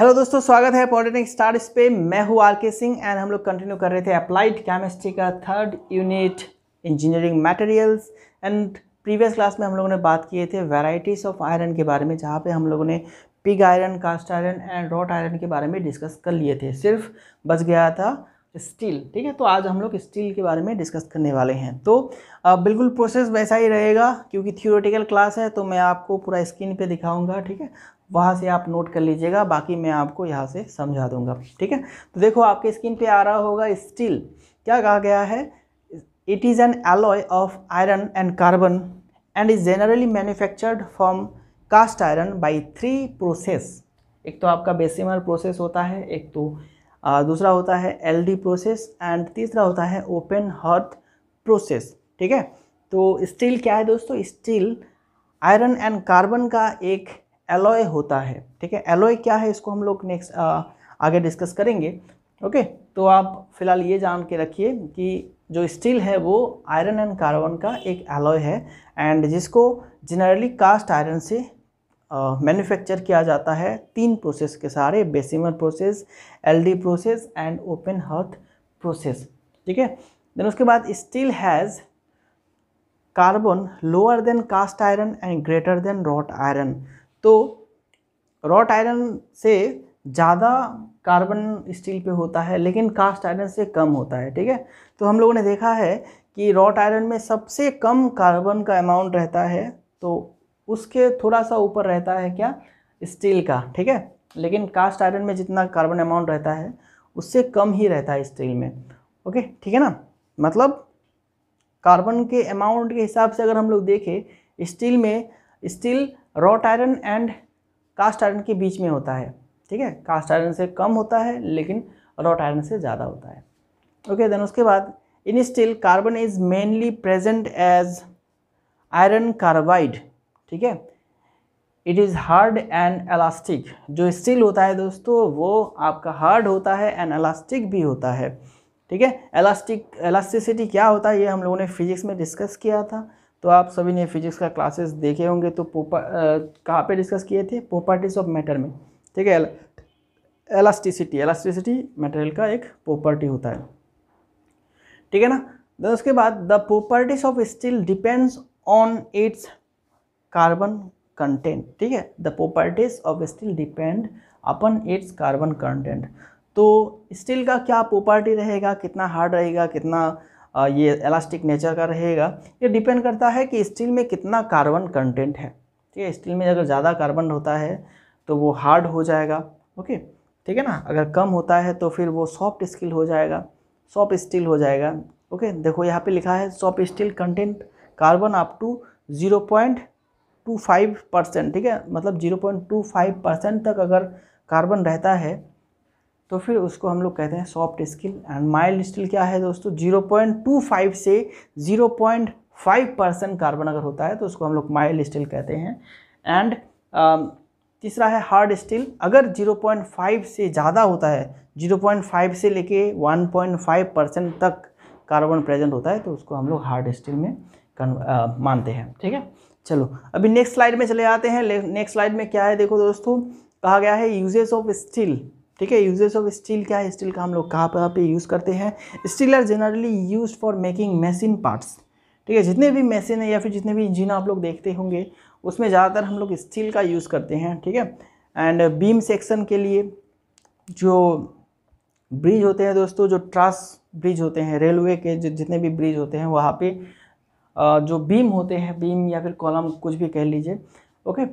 Hello दोस्तों स्वागत है पॉलिटेक्निक स्टार्स पे मैं हूँ आर के सिंह एंड हम लोग कंटिन्यू कर रहे थे अप्लाइड केमिस्ट्री का third unit engineering materials and previous class में हम लोगों ने बात किए थे वैराइटीज ऑफ आयरन के बारे में जहाँ पे हम लोगों ने pig iron cast iron and wrought iron के बारे में डिस्कस कर लिए थे सिर्फ बच गया था स्टील ठीक है तो आज हम लोग स्टील के बारे में डिस्कस करने वाले हैं तो आ, बिल्कुल प्रोसेस वैसा ही रहेगा क्योंकि थियोरेटिकल क्लास है तो मैं आपको पूरा स्क्रीन पे दिखाऊंगा ठीक है वहाँ से आप नोट कर लीजिएगा बाकी मैं आपको यहाँ से समझा दूंगा ठीक है तो देखो आपके स्किन पे आ रहा होगा स्टील क्या कहा गया है it is an alloy of iron and carbon and is generally manufactured from cast iron by three process एक तो आपका बेसिमर प्रोसेस होता है एक तो आ, दूसरा होता है एल प्रोसेस एंड तीसरा होता है ओपन हर्थ प्रोसेस ठीक है तो स्टील क्या है दोस्तों स्टील आयरन एंड कार्बन का एक एलोए होता है ठीक है एलोए क्या है इसको हम लोग नेक्स्ट आगे डिस्कस करेंगे ओके तो आप फिलहाल ये जान के रखिए कि जो स्टील है वो आयरन एंड कार्बन का एक एलोय है एंड जिसको जनरली कास्ट आयरन से मैन्युफैक्चर uh, किया जाता है तीन प्रोसेस के सारे Bessemer process LD process and open hearth process ठीक है देन उसके बाद steel has carbon lower than cast iron and greater than wrought iron तो रॉट आयरन से ज़्यादा कार्बन स्टील पे होता है लेकिन कास्ट आयरन से कम होता है ठीक है तो हम लोगों ने देखा है कि रॉट आयरन में सबसे कम कार्बन का अमाउंट रहता है तो उसके थोड़ा सा ऊपर रहता है क्या स्टील का ठीक है लेकिन कास्ट आयरन में जितना कार्बन अमाउंट रहता है उससे कम ही रहता है स्टील में ओके ठीक है ना मतलब कार्बन के अमाउंट के हिसाब से अगर हम लोग देखें स्टील में steel wrought iron and cast iron के बीच में होता है ठीक है कास्ट आयरन से कम होता है लेकिन रॉट आयरन से ज़्यादा होता है ओके देन उसके बाद in steel carbon is mainly present as iron carbide ठीक है it is hard and elastic जो स्टील होता है दोस्तों वो आपका हार्ड होता है एंड एलास्टिक भी होता है ठीक है एलास्टिक एलास्टिसिटी क्या होता है ये हम लोगों ने फिजिक्स में डिस्कस किया था तो आप सभी ने फिजिक्स का क्लासेस देखे होंगे तो कहाँ पे डिस्कस किए थे प्रॉपर्टीज ऑफ मैटर में ठीक है एलास्टिसिटी एलास्टिसिटी मटेरियल का एक प्रॉपर्टी होता है ठीक है ना देन उसके बाद the properties of steel depends on its carbon content ठीक है the properties of steel depend upon its carbon content तो स्टील का क्या प्रॉपर्टी रहेगा कितना हार्ड रहेगा कितना ये इलास्टिक नेचर का रहेगा ये डिपेंड करता है कि स्टील में कितना कार्बन कंटेंट है ठीक है स्टील में अगर ज़्यादा कार्बन होता है तो वो हार्ड हो जाएगा ओके ठीक है ना अगर कम होता है तो फिर वो सॉफ्ट स्किल हो जाएगा सॉफ्ट स्टील हो जाएगा ओके देखो यहाँ पे लिखा है soft steel content carbon up to zero point two five percent ठीक है मतलब zero point two five percent तक अगर कार्बन रहता है तो फिर उसको हम लोग कहते हैं soft skill and mild steel क्या है दोस्तों जीरो पॉइंट टू फाइव से zero point five percent carbon अगर होता है तो उसको हम लोग माइल्ड स्टील कहते हैं एंड um, तीसरा है हार्ड स्टील अगर 0.5 से ज़्यादा होता है 0.5 से लेके 1.5 परसेंट तक कार्बन प्रेजेंट होता है तो उसको हम लोग हार्ड स्टील में कन् uh, मानते हैं ठीक है चलो अभी नेक्स्ट स्लाइड में चले आते हैं नेक्स्ट स्लाइड में क्या है देखो दोस्तों कहा गया है यूजेस ऑफ स्टील ठीक है यूजेस ऑफ स्टील क्या है स्टील का हम लोग कहाँ पर यूज़ करते हैं steel are generally use for making machine parts ठीक है जितने भी मशीन है या फिर जितने भी इंजिन आप लोग देखते होंगे उसमें ज़्यादातर हम लोग स्टील का यूज़ करते हैं ठीक है एंड बीम सेक्शन के लिए जो ब्रिज होते हैं दोस्तों जो ट्रास ब्रिज होते हैं रेलवे के जितने भी ब्रिज होते हैं वहाँ पे जो बीम होते हैं बीम या फिर कॉलम कुछ भी कह लीजिए ओके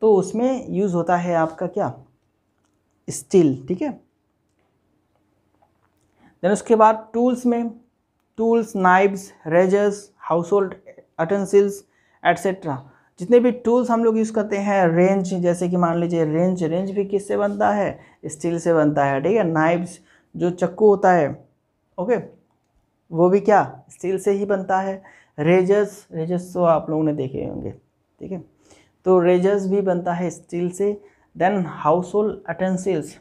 तो उसमें यूज़ होता है आपका क्या स्टील ठीक है देन उसके बाद टूल्स में tools knives razors household utensils etcetera जितने भी टूल्स हम लोग यूज़ करते हैं रेंज जैसे कि मान लीजिए रेंज रेंज भी किससे बनता है स्टील से बनता है ठीक है नाइब्स जो चक्कू होता है ओके वो भी क्या स्टील से ही बनता है रेजर्स रेजर्स तो आप लोगों ने देखे होंगे ठीक है तो रेजर्स भी बनता है स्टील से देन हाउस होल्ड अटेंसिल्स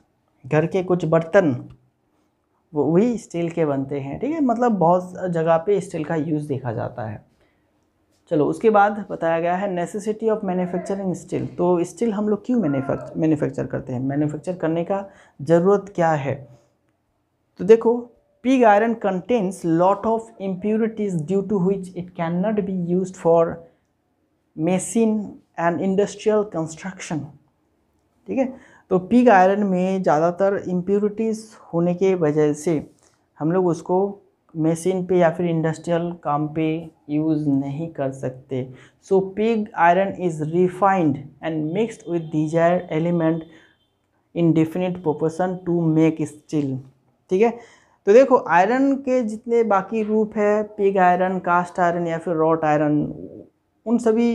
घर के कुछ बर्तन वो भी स्टील के बनते हैं ठीक है मतलब बहुत जगह पे स्टील का यूज़ देखा जाता है चलो उसके बाद बताया गया है नेसेसिटी ऑफ मैन्युफैक्चरिंग स्टील तो स्टील हम लोग क्यों मैन्युफैक्चर मैन्युफैक्चर करते हैं मैन्युफैक्चर करने का ज़रूरत क्या है तो देखो pig iron contains lot of impurities due to which it can not be use for machine and industrial construction ठीक है तो पिग आयरन में ज़्यादातर इम्प्योरिटीज़ होने के वजह से हम लोग उसको मशीन पे या फिर इंडस्ट्रियल काम पे यूज़ नहीं कर सकते so pig iron is refined and mixed with desire element in definite proportion to make steel ठीक है तो देखो आयरन के जितने बाकी रूप है पिग आयरन कास्ट आयरन या फिर रॉट आयरन उन सभी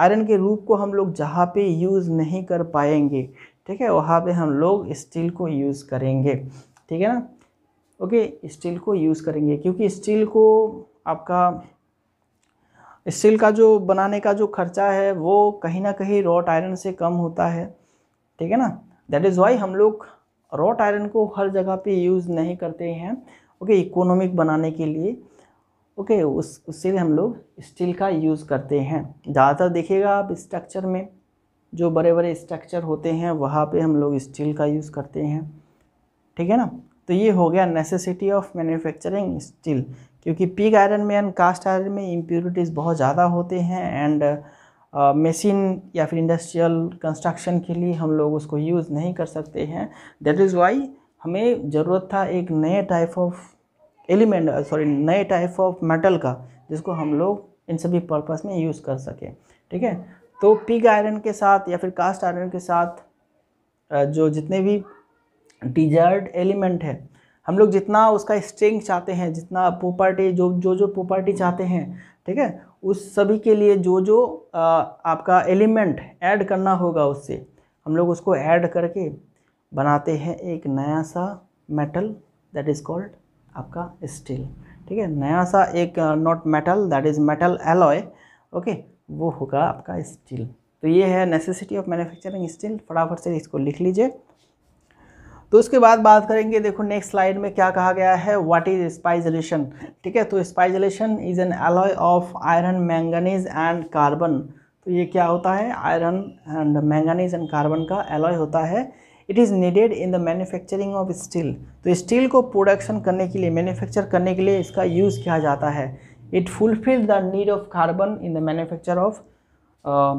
आयरन के रूप को हम लोग जहाँ पे यूज़ नहीं कर पाएंगे ठीक है वहाँ पे हम लोग स्टील को यूज़ करेंगे ठीक है ना ओके स्टील को यूज़ करेंगे क्योंकि स्टील को आपका स्टील का जो बनाने का जो खर्चा है वो कहीं ना कहीं रॉट आयरन से कम होता है ठीक है ना दैट इज़ वाई हम लोग रॉट आयरन को हर जगह पे यूज़ नहीं करते हैं ओके okay, इकोनॉमिक बनाने के लिए ओके okay, उस उससे भी हम लोग स्टील का यूज़ करते हैं ज़्यादातर देखिएगा आप स्ट्रक्चर में जो बड़े बड़े स्ट्रक्चर होते हैं वहाँ पे हम लोग स्टील का यूज़ करते हैं ठीक है ना तो ये हो गया नेसेसिटी ऑफ मैन्युफैक्चरिंग स्टील क्योंकि पिग आयरन में एंड कास्ट आयरन में इम्प्योरिटीज़ बहुत ज़्यादा होते हैं एंड मशीन uh, या फिर इंडस्ट्रियल कंस्ट्रक्शन के लिए हम लोग उसको यूज़ नहीं कर सकते हैं दैट इज़ वाई हमें ज़रूरत था एक नए टाइप ऑफ एलिमेंट सॉरी नए टाइप ऑफ मेटल का जिसको हम लोग इन सभी पर्पस में यूज़ कर सकें ठीक है तो पिग आयरन के साथ या फिर कास्ट आयरन के साथ जो जितने भी डिजर्ड एलिमेंट है हम लोग जितना उसका स्ट्रेंथ चाहते हैं जितना प्रॉपर्टी जो जो जो प्रॉपर्टी चाहते हैं ठीक है उस सभी के लिए जो जो आ, आपका एलिमेंट ऐड करना होगा उससे हम लोग उसको ऐड करके बनाते हैं एक नया सा मेटल दैट इज़ कॉल्ड आपका स्टील ठीक है नया सा एक not metal that is metal alloy okay वो होगा आपका स्टील तो ये है नेसेसिटी ऑफ मैन्युफैक्चरिंग स्टील फटाफट से इसको लिख लीजिए तो उसके बाद बात करेंगे देखो नेक्स्ट स्लाइड में क्या कहा गया है व्हाट इज स्पाइजलेशन ठीक है तो spiegeleisen is an alloy of iron manganese and carbon तो ये क्या होता है iron and manganese and carbon का एलॉय होता है it is needed in the manufacturing of steel तो स्टील को प्रोडक्शन करने के लिए मैन्युफैक्चर करने के लिए इसका यूज़ किया जाता है it fulfil the need of carbon in the manufacture of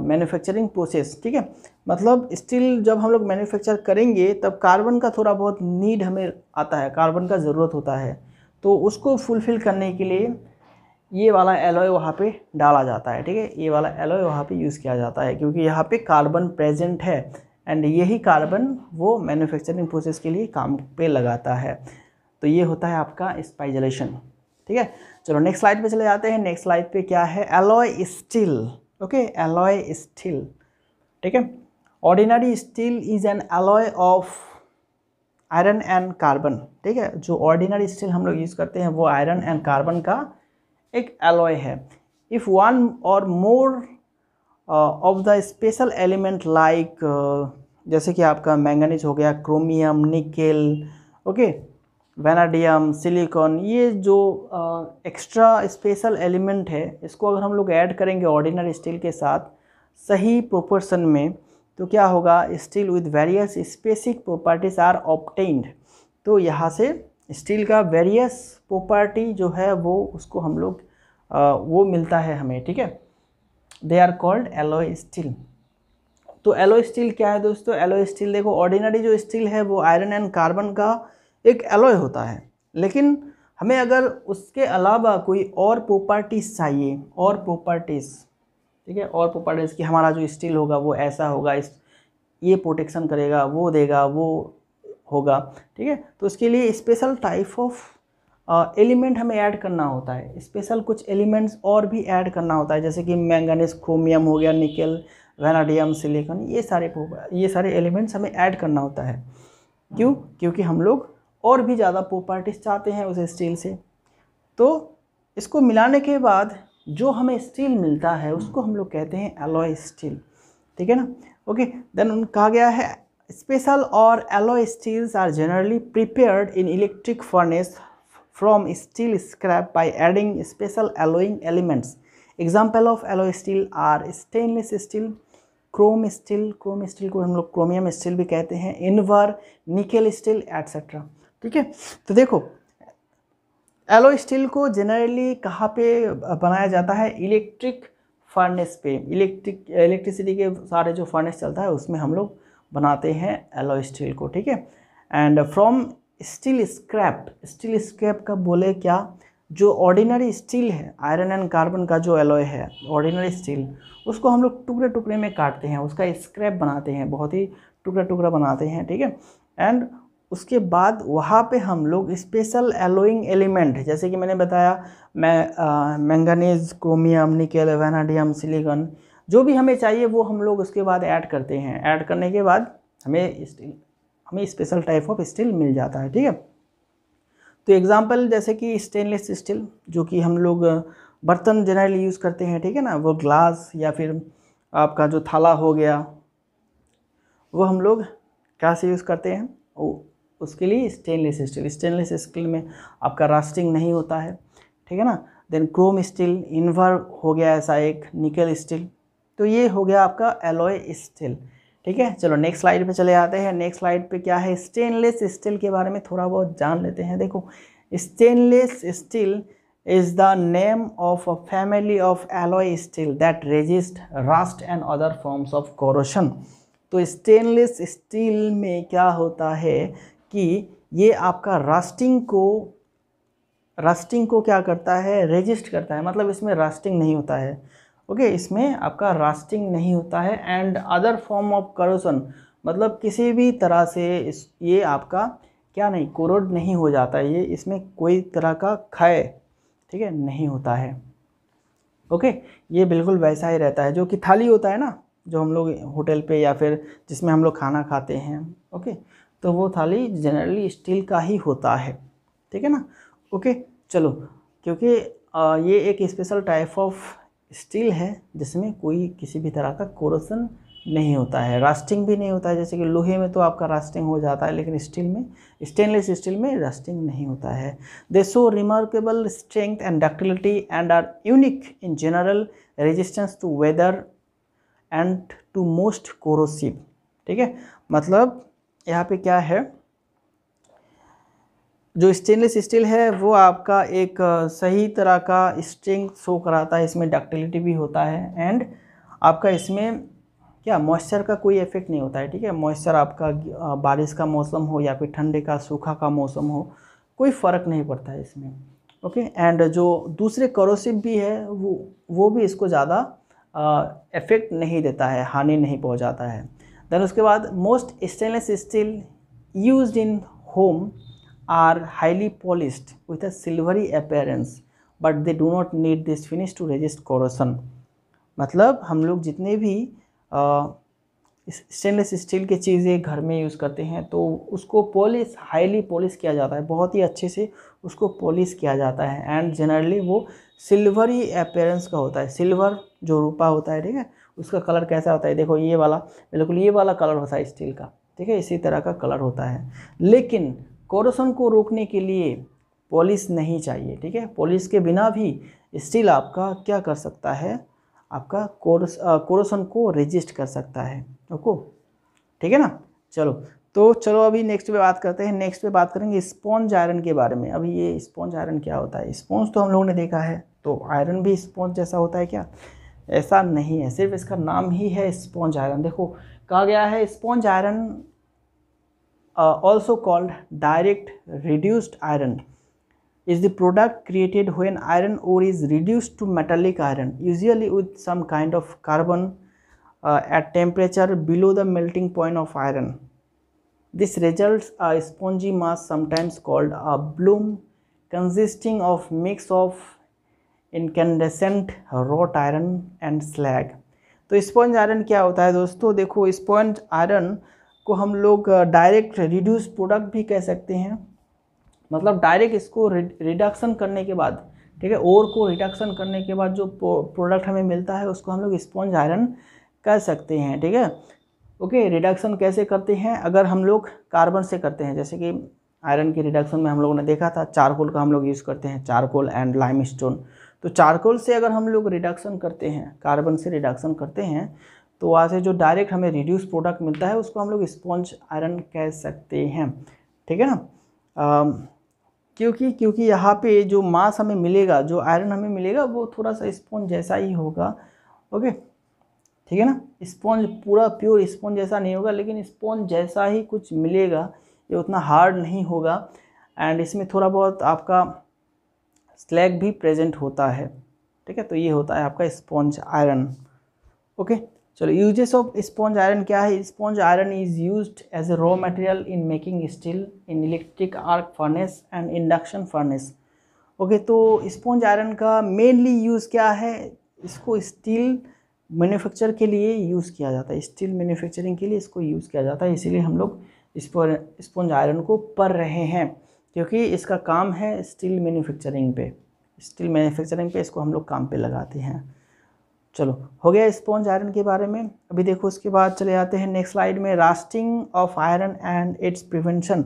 manufacturing process ठीक है मतलब स्टील जब हम लोग मैन्युफैक्चर करेंगे तब कार्बन का थोड़ा बहुत नीड हमें आता है कार्बन का ज़रूरत होता है तो उसको फुलफिल करने के लिए ये वाला एलोय वहाँ पे डाला जाता है ठीक है ये वाला एलोय वहाँ पे यूज़ किया जाता है क्योंकि यहाँ पे कार्बन प्रेजेंट है एंड यही कार्बन वो मैन्युफैक्चरिंग प्रोसेस के लिए काम पे लगाता है तो ये होता है आपका स्पाइजलेशन ठीक है चलो नेक्स्ट स्लाइड पे चले जाते हैं नेक्स्ट स्लाइड पे क्या है alloy steel okay alloy steel ठीक है ordinary steel is an alloy of iron and carbon ठीक है जो ऑर्डिनरी स्टील हम लोग यूज़ करते हैं वो आयरन एंड कार्बन का एक एलॉय है if one or more of the special element like जैसे कि आपका मैंगनीज हो गया chromium nickel okay vanadium silicon ये जो एक्स्ट्रा स्पेशल एलिमेंट है इसको अगर हम लोग ऐड करेंगे ऑर्डिनरी स्टील के साथ सही प्रोपोर्शन में तो क्या होगा steel with various specific properties are obtained तो यहाँ से स्टील का वेरियस प्रॉपर्टी जो है वो उसको हम लोग uh, वो मिलता है हमें ठीक है they are called alloy steel तो एलो स्टील क्या है दोस्तों एलो स्टील देखो ऑर्डिनरी जो स्टील है वो आयरन एंड कार्बन का एक एलोय होता है लेकिन हमें अगर उसके अलावा कोई और प्रॉपर्टीज चाहिए और प्रॉपर्टीज ठीक है और प्रॉपर्टीज की हमारा जो स्टील होगा वो ऐसा होगा इस ये प्रोटेक्शन करेगा वो देगा वो होगा ठीक है तो उसके लिए स्पेशल टाइप ऑफ एलिमेंट हमें ऐड करना होता है स्पेशल कुछ एलिमेंट्स और भी ऐड करना होता है जैसे कि मैंगनीज क्रोमियम हो गया निकल वेनाडियम सिलिकॉन ये सारे ये सारे एलिमेंट्स हमें ऐड करना होता है क्यों क्योंकि हम लोग और भी ज़्यादा प्रॉपर्टीज़ चाहते हैं उस स्टील से तो इसको मिलाने के बाद जो हमें स्टील मिलता है उसको हम लोग कहते हैं एलॉय स्टील ठीक है ना ओके देन कहा गया है special or alloy steels are generally prepared in electric furnace from steel scrap by adding special alloying elements. Example of alloy steel are stainless steel, chrome steel, chrome steel को हम लोग chromium steel भी कहते हैं इनवर nickel steel, etc. ठीक है तो देखो एलो स्टील को जनरली कहाँ पे बनाया जाता है इलेक्ट्रिक फर्नेस पे इलेक्ट्रिक इलेक्ट्रिसिटी के सारे जो फर्नेस चलता है उसमें हम लोग बनाते हैं एलो स्टील को ठीक है and from steel scrap steel scrap का बोले क्या जो ऑर्डिनरी स्टील है आयरन एंड कार्बन का जो एलोय है ऑर्डिनरी स्टील उसको हम लोग टुकड़े टुकड़े में काटते हैं उसका स्क्रैप बनाते हैं बहुत ही टुकड़ा टुकड़ा बनाते हैं ठीक है एंड उसके बाद वहाँ पे हम लोग स्पेशल एलोइंग एलिमेंट जैसे कि मैंने बताया मैं manganese chromium nickel vanadium silicon जो भी हमें चाहिए वो हम लोग उसके बाद ऐड करते हैं ऐड करने के बाद हमें स्टील हमें स्पेशल टाइप ऑफ स्टील मिल जाता है ठीक है तो एग्ज़ाम्पल जैसे कि स्टेनलेस स्टील जो कि हम लोग बर्तन जनरली यूज़ करते हैं ठीक है ना वो ग्लास या फिर आपका जो थाला हो गया वो हम लोग क्या से यूज़ करते हैं ओ उसके लिए स्टेनलेस स्टील स्टेनलेस स्टील में आपका रास्टिंग नहीं होता है ठीक है ना देन क्रोम स्टील इन्वर हो गया ऐसा एक निकल स्टील तो ये हो गया आपका एलोय स्टील ठीक है चलो नेक्स्ट स्लाइड पे चले आते हैं नेक्स्ट स्लाइड पे क्या है स्टेनलेस स्टील के बारे में थोड़ा बहुत जान लेते हैं देखो stainless steel is the name of a family of alloy steel that resist rust and other forms of corrosion तो स्टेनलेस स्टील में क्या होता है कि ये आपका रास्टिंग को रास्टिंग को क्या करता है रेजिस्ट करता है मतलब इसमें रास्टिंग नहीं होता है ओके okay, इसमें आपका रास्टिंग नहीं होता है and other form of corrosion मतलब किसी भी तरह से इस ये आपका क्या नहीं कोरोड नहीं हो जाता है ये इसमें कोई तरह का खय ठीक है नहीं होता है ओके okay, ये बिल्कुल वैसा ही रहता है जो कि थाली होता है ना जो हम लोग होटल पे या फिर जिसमें हम लोग खाना खाते हैं ओके okay, तो वो थाली जनरली स्टील का ही होता है ठीक है ना ओके चलो क्योंकि आ, ये एक स्पेशल टाइप ऑफ स्टील है जिसमें कोई किसी भी तरह का कोरोसन नहीं होता है रास्टिंग भी नहीं होता है जैसे कि लोहे में तो आपका रास्टिंग हो जाता है लेकिन स्टील में स्टेनलेस स्टील में रास्टिंग नहीं होता है they show remarkable strength and ductility and are unique in general resistance to weather and to most corrosive ठीक है मतलब यहाँ पे क्या है जो स्टेनलेस स्टील है वो आपका एक सही तरह का स्ट्रिंग शो कराता है इसमें डक्टिलिटी भी होता है एंड आपका इसमें क्या मॉइस्चर का कोई इफेक्ट नहीं होता है ठीक है मॉइस्चर आपका बारिश का मौसम हो या फिर ठंडे का सूखा का मौसम हो कोई फ़र्क नहीं पड़ता है इसमें ओके एंड जो दूसरे करोसिप भी है वो वो भी इसको ज़्यादा इफेक्ट नहीं देता है हानि नहीं पहुँचाता है देन उसके बाद most stainless steel use in home are highly polished with a silvery appearance but they do not need this finish to resist corrosion मतलब हम लोग जितने भी स्टेनलेस स्टील की चीज़ें घर में यूज़ करते हैं तो उसको पॉलिश हाईली पॉलिश किया जाता है बहुत ही अच्छे से उसको पॉलिश किया जाता है एंड जनरली वो सिल्वरी अपेयरेंस का होता है सिल्वर जो रूपा होता है ठीक है उसका कलर कैसा होता है देखो ये वाला बिल्कुल ये वाला कलर होता है स्टील का ठीक है इसी तरह का कलर होता है लेकिन कोरोसन को रोकने के लिए पॉलिश नहीं चाहिए ठीक है पॉलिश के बिना भी स्टील आपका क्या कर सकता है आपका कोरस कोरोसन को रेजिस्ट कर सकता है ओको ठीक है ना चलो तो चलो अभी नेक्स्ट पे बात करते हैं नेक्स्ट पे बात करेंगे स्पॉन्ज आयरन के बारे में अभी ये स्पॉन्ज आयरन क्या होता है स्पॉन्ज तो हम लोगों ने देखा है तो आयरन भी स्पॉन्ज जैसा होता है क्या ऐसा नहीं है सिर्फ इसका नाम ही है स्पॉन्ज आयरन देखो कहा गया है sponge iron uh, also called direct reduced iron is the product created when iron ore is reduced to metallic iron usually with some kind of carbon uh, at temperature below the melting point of iron this results a spongy mass sometimes called a bloom consisting of mix of incandescent wrought iron and slag तो sponge iron क्या होता है दोस्तों देखो sponge iron को हम लोग direct reduce product भी कह सकते हैं मतलब डायरेक्ट इसको रिडक्शन करने के बाद ठीक है और को रिडक्शन करने के बाद जो प्रोडक्ट हमें मिलता है उसको हम लोग स्पॉन्ज आयरन कह सकते हैं ठीक है ओके रिडक्शन कैसे करते हैं अगर हम लोग कार्बन से करते हैं जैसे कि आयरन के रिडक्शन में हम लोगों ने देखा था चारकोल का हम लोग यूज़ करते हैं चारकोल एंड लाइम स्टोन तो चारकोल से अगर हम लोग रिडक्शन करते हैं कार्बन से रिडक्शन करते हैं तो वहाँ से जो डायरेक्ट हमें रिड्यूस प्रोडक्ट मिलता है उसको हम लोग स्पॉन्ज आयरन कह सकते हैं ठीक है ना क्योंकि क्योंकि यहाँ पे जो मास हमें मिलेगा जो आयरन हमें मिलेगा वो थोड़ा सा स्पॉन्ज जैसा ही होगा ओके ठीक है ना स्पॉन्ज पूरा प्योर स्पॉन्ज जैसा नहीं होगा लेकिन स्पॉन्ज जैसा ही कुछ मिलेगा ये उतना हार्ड नहीं होगा एंड इसमें थोड़ा बहुत आपका स्लैग भी प्रेजेंट होता है ठीक है तो ये होता है आपका स्पॉन्ज आयरन ओके चलो यूजेस ऑफ स्पॉन्ज आयरन क्या है sponge iron is use as a raw material in making steel in electric arc furnace and induction furnace okay तो स्पॉन्ज आयरन का मेनली यूज़ क्या है इसको स्टील मैन्युफैक्चर के लिए यूज़ किया जाता है स्टील मैन्युफैक्चरिंग के लिए इसको यूज़ किया जाता है इसीलिए हम लोग स्पॉन्ज आयरन को पढ़ रहे हैं क्योंकि इसका काम है स्टील मैन्युफैक्चरिंग पे स्टील मैन्युफैक्चरिंग पे इसको हम लोग काम पे लगाते हैं चलो हो गया स्पॉन्ज आयरन के बारे में अभी देखो उसके बाद चले जाते हैं नेक्स्ट स्लाइड में rusting of iron and its prevention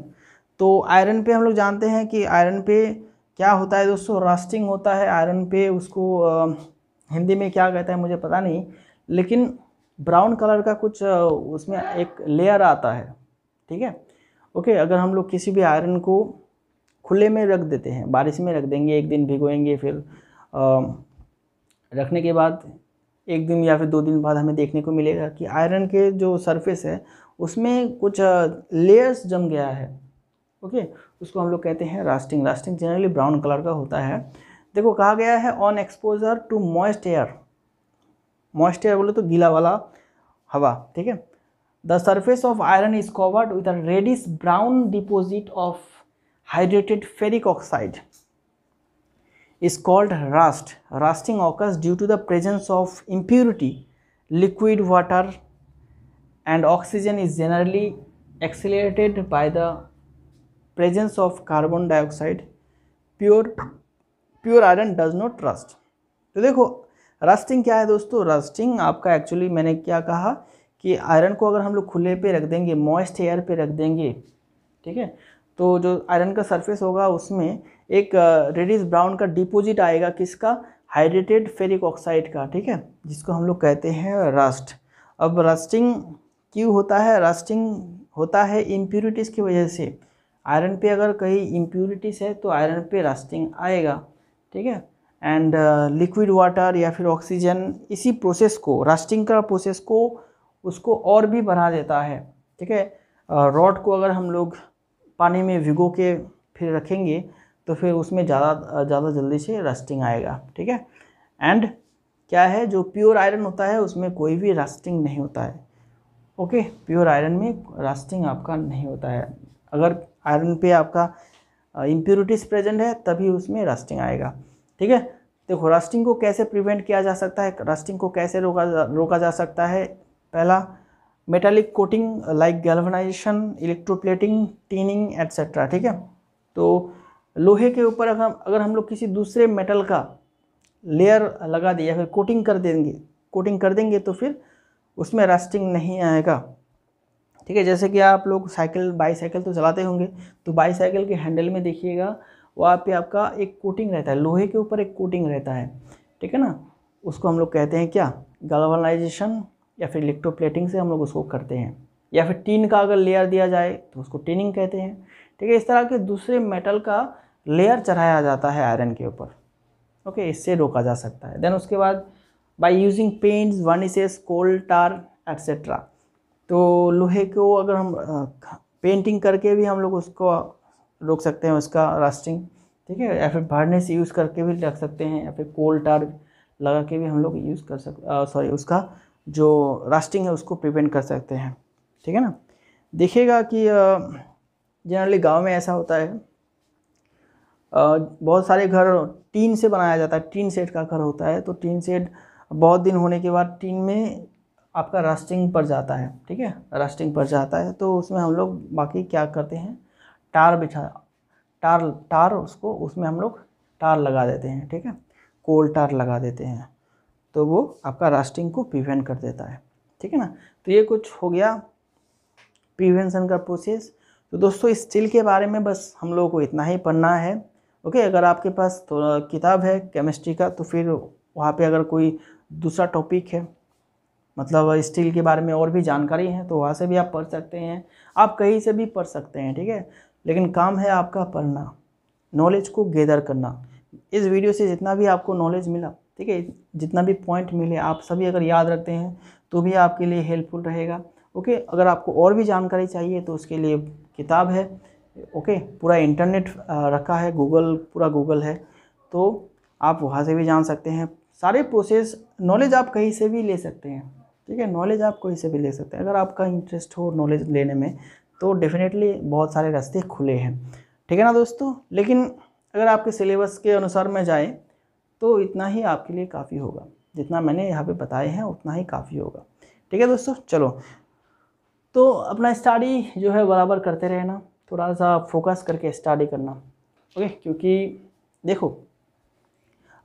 तो आयरन पे हम लोग जानते हैं कि आयरन पे क्या होता है दोस्तों रास्टिंग होता है आयरन पे उसको आ, हिंदी में क्या कहता है मुझे पता नहीं लेकिन ब्राउन कलर का कुछ उसमें एक लेयर आता है ठीक है ओके अगर हम लोग किसी भी आयरन को खुले में रख देते हैं बारिश में रख देंगे एक दिन भिगोएंगे फिर आ, रखने के बाद एक दिन या फिर दो दिन बाद हमें देखने को मिलेगा कि आयरन के जो सरफेस है उसमें कुछ लेयर्स जम गया है ओके उसको हम लोग कहते हैं rusting rusting generally brown colour का होता है देखो कहा गया है on exposure to moist air moist air बोले तो गीला वाला हवा ठीक है the surface of iron is covered with reddish brown deposit of hydrated ferric oxide is called rust. Rusting occurs due to the presence of impurity, liquid water and oxygen is generally accelerated by the presence of carbon dioxide. Pure pure iron does not rust तो देखो rusting क्या है दोस्तों rusting आपका actually मैंने क्या कहा कि आयरन को अगर हम लोग खुले पे रख देंगे मॉइस्ट एयर पे रख देंगे ठीक है तो जो आयरन का सरफेस होगा उसमें एक रेडिस ब्राउन का डिपोजिट आएगा किसका हाइड्रेटेड फेरिक ऑक्साइड का ठीक है जिसको हम लोग कहते हैं रस्ट अब रस्टिंग क्यों होता है रस्टिंग होता है इम्प्यूरिटीज़ की वजह से आयरन पे अगर कहीं इम्प्योरिटीज़ है तो आयरन पे रस्टिंग आएगा ठीक है एंड लिक्विड वाटर या फिर ऑक्सीजन इसी प्रोसेस को रस्टिंग का प्रोसेस को उसको और भी बढ़ा देता है ठीक है रॉड को अगर हम लोग पानी में भिगो के फिर रखेंगे तो फिर उसमें ज़्यादा ज़्यादा जल्दी से रस्टिंग आएगा ठीक है एंड क्या है जो प्योर आयरन होता है उसमें कोई भी रस्टिंग नहीं होता है ओके प्योर आयरन में रस्टिंग आपका नहीं होता है अगर आयरन पे आपका इम्प्योरिटीज प्रेजेंट है तभी उसमें रस्टिंग आएगा ठीक है देखो रस्टिंग को कैसे प्रिवेंट किया जा सकता है रस्टिंग को कैसे रोका जा, रोका जा सकता है पहला metallic coating like galvanization electroplating tinning etcetera ठीक है तो लोहे के ऊपर अगर हम अगर हम लोग किसी दूसरे मेटल का लेयर लगा दिया फिर कोटिंग कर देंगे कोटिंग कर देंगे तो फिर उसमें रस्टिंग नहीं आएगा ठीक है जैसे कि आप लोग साइकिल बाईसाइकिल तो चलाते होंगे तो बाईसाइकिल के हैंडल में देखिएगा वहाँ पे आपका एक कोटिंग रहता है लोहे के ऊपर एक कोटिंग रहता है ठीक है ना उसको हम लोग कहते हैं क्या गलवनाइजेशन या फिर इलेक्ट्रोप्लेटिंग से हम लोग उसको करते हैं या फिर टीन का अगर लेयर दिया जाए तो उसको टीनिंग कहते हैं ठीक है इस तरह के दूसरे मेटल का लेयर चढ़ाया जाता है आयरन के ऊपर ओके इससे रोका जा सकता है देन उसके बाद by using paints varnishes coal tar etcetera तो लोहे को अगर हम पेंटिंग करके भी हम लोग उसको रोक सकते हैं उसका रास्टिंग ठीक है या फिर से यूज़ करके भी रख सकते हैं या फिर कोल टार लगा के भी हम लोग यूज़ कर सकते सॉरी उसका जो रास्टिंग है उसको प्रिवेंट कर सकते हैं ठीक है ना देखिएगा कि जनरली गांव में ऐसा होता है बहुत सारे घर टीन से बनाया जाता है टीन सेट का घर होता है तो टीन सेट बहुत दिन होने के बाद टीन में आपका रास्टिंग पर जाता है ठीक है रास्टिंग पर जाता है तो उसमें हम लोग बाकी क्या करते हैं टार बिछा टार टार उसको उसमें हम लोग टार लगा देते हैं ठीक है कोल टार लगा देते हैं तो वो आपका रास्टिंग को प्रिवेंट कर देता है ठीक है ना तो ये कुछ हो गया प्रिवेंशन का प्रोसेस तो दोस्तों स्टील के बारे में बस हम लोगों को इतना ही पढ़ना है ओके अगर आपके पास थोड़ा तो, किताब है केमिस्ट्री का तो फिर वहाँ पे अगर कोई दूसरा टॉपिक है मतलब स्टील के बारे में और भी जानकारी है तो वहाँ से भी आप पढ़ सकते हैं आप कहीं से भी पढ़ सकते हैं ठीक है लेकिन काम है आपका पढ़ना नॉलेज को गेदर करना इस वीडियो से जितना भी आपको नॉलेज मिला ठीक है जितना भी पॉइंट मिले आप सभी अगर याद रखते हैं तो भी आपके लिए हेल्पफुल रहेगा ओके अगर आपको और भी जानकारी चाहिए तो उसके लिए किताब है ओके पूरा इंटरनेट रखा है गूगल पूरा गूगल है तो आप वहाँ से भी जान सकते हैं सारे प्रोसेस नॉलेज आप कहीं से भी ले सकते हैं ठीक है नॉलेज आप कहीं से भी ले सकते हैं अगर आपका इंटरेस्ट हो नॉलेज लेने में तो डेफिनेटली बहुत सारे रास्ते खुले हैं ठीक है ना दोस्तों लेकिन अगर आपके सिलेबस के अनुसार में जाए तो इतना ही आपके लिए काफ़ी होगा जितना मैंने यहाँ पे बताए हैं उतना ही काफ़ी होगा ठीक है दोस्तों चलो तो अपना स्टडी जो है बराबर करते रहना थोड़ा सा फोकस करके स्टडी करना ओके क्योंकि देखो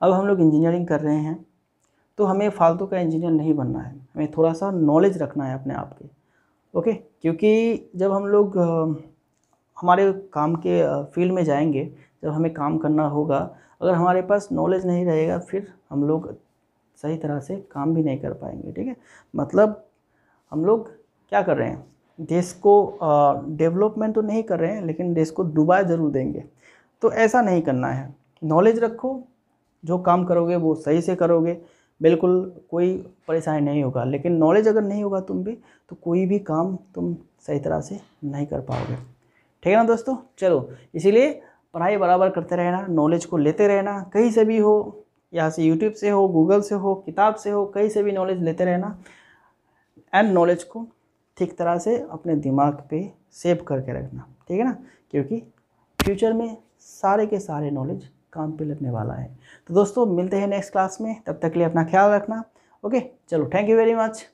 अब हम लोग इंजीनियरिंग कर रहे हैं तो हमें फालतू का इंजीनियर नहीं बनना है हमें थोड़ा सा नॉलेज रखना है अपने आप के ओके क्योंकि जब हम लोग हमारे काम के फील्ड में जाएंगे जब हमें काम करना होगा अगर हमारे पास नॉलेज नहीं रहेगा फिर हम लोग सही तरह से काम भी नहीं कर पाएंगे ठीक है मतलब हम लोग क्या कर रहे हैं देश को डेवलपमेंट तो नहीं कर रहे हैं लेकिन देश को डुबा ज़रूर देंगे तो ऐसा नहीं करना है नॉलेज रखो जो काम करोगे वो सही से करोगे बिल्कुल कोई परेशानी नहीं होगा लेकिन नॉलेज अगर नहीं होगा तुम भी तो कोई भी काम तुम सही तरह से नहीं कर पाओगे ठीक है ना दोस्तों चलो इसीलिए पढ़ाई बराबर करते रहना नॉलेज को लेते रहना कहीं से भी हो यहाँ से यूट्यूब से हो गूगल से हो किताब से हो कहीं से भी नॉलेज लेते रहना एंड नॉलेज को ठीक तरह से अपने दिमाग पे सेव करके रखना ठीक है ना क्योंकि फ्यूचर में सारे के सारे नॉलेज काम पे लगने वाला है तो दोस्तों मिलते हैं नेक्स्ट क्लास में तब तक के लिए अपना ख्याल रखना ओके चलो थैंक यू वेरी मच